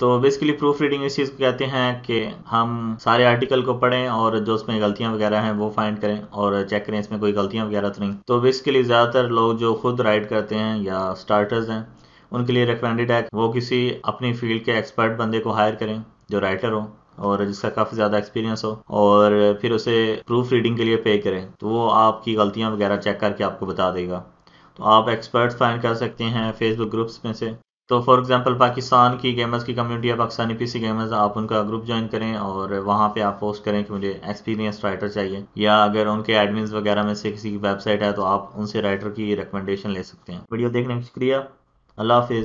तो basically proof reading इस चीज़ को कहते हैं कि हम सारे आर्टिकल को पढ़ें और जो उसमें गलतियां वगैरह हैं वो फाइंड करें और चेक करें इसमें कोई गलतियां वगैरह तो नहीं तो बेसिकली ज़्यादातर लोग जो खुद राइट करते हैं या स्टार्टर्स हैं उनके लिए रिकमेंडेड है वो किसी अपनी फील्ड के एक्सपर्ट बंदे को हायर करें जो राइटर हो और जिसका काफ़ी ज़्यादा एक्सपीरियंस हो और फिर उसे प्रूफ रीडिंग के लिए पे करें तो वो आपकी गलतियाँ वगैरह चेक करके आपको बता देगा तो आप एक्सपर्ट्स फाइंड कर सकते हैं फेसबुक ग्रुप्स में से तो फॉर एग्जांपल पाकिस्तान की गेमर्स की कम्युनिटी है पाकिस्तानी पीसी गेमर्स आप उनका ग्रुप ज्वाइन करें और वहाँ पे आप पोस्ट करें कि मुझे एक्सपीरियंस राइटर चाहिए या अगर उनके एडमिन वगैरह में से किसी की वेबसाइट है तो आप उनसे राइटर की रिकमेंडेशन ले सकते हैं वीडियो देखने का शुक्रिया अल्लाह हाफिज़